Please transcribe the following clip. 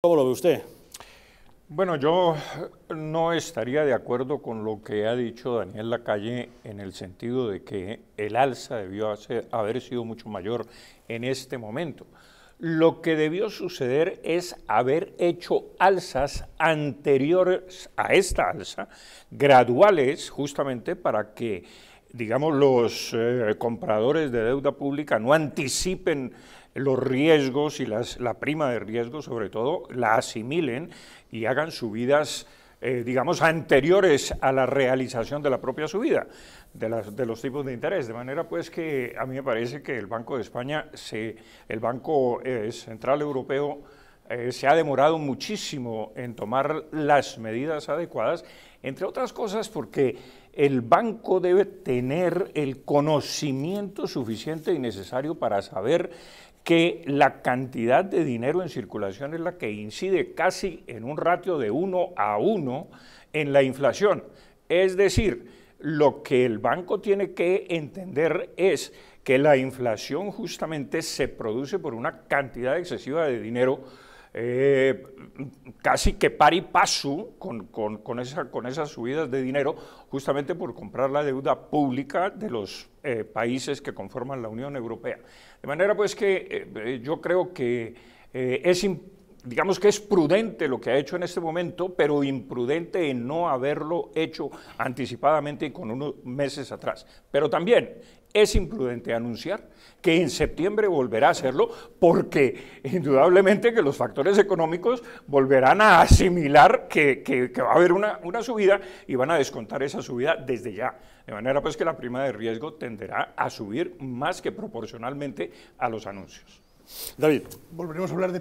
¿Cómo lo ve usted? Bueno, yo no estaría de acuerdo con lo que ha dicho Daniel Lacalle en el sentido de que el alza debió haber sido mucho mayor en este momento. Lo que debió suceder es haber hecho alzas anteriores a esta alza, graduales, justamente para que digamos, los eh, compradores de deuda pública no anticipen los riesgos y la prima de riesgo, sobre todo, la asimilen y hagan subidas, eh, digamos, anteriores a la realización de la propia subida de, los tipos de interés. De manera, pues, que a mí me parece que el Banco de España, el Banco eh, Central Europeo, eh, se ha demorado muchísimo en tomar las medidas adecuadas, entre otras cosas porque el banco debe tener el conocimiento suficiente y necesario para saber que la cantidad de dinero en circulación es la que incide casi en un ratio de 1 a uno en la inflación. Es decir, lo que el banco tiene que entender es que la inflación justamente se produce por una cantidad excesiva de dinero eh, casi que pari y paso con, esa, con, esas subidas de dinero, justamente por comprar la deuda pública de los eh, países que conforman la Unión Europea. De manera pues que eh, yo creo que es importante digamos que es prudente lo que ha hecho en este momento, pero imprudente en no haberlo hecho anticipadamente con unos meses atrás. Pero también es imprudente anunciar que en septiembre volverá a hacerlo porque indudablemente que los factores económicos volverán a asimilar que, va a haber una, una, subida y van a descontar esa subida desde ya. De manera pues que la prima de riesgo tenderá a subir más que proporcionalmente a los anuncios. David, volveremos a hablar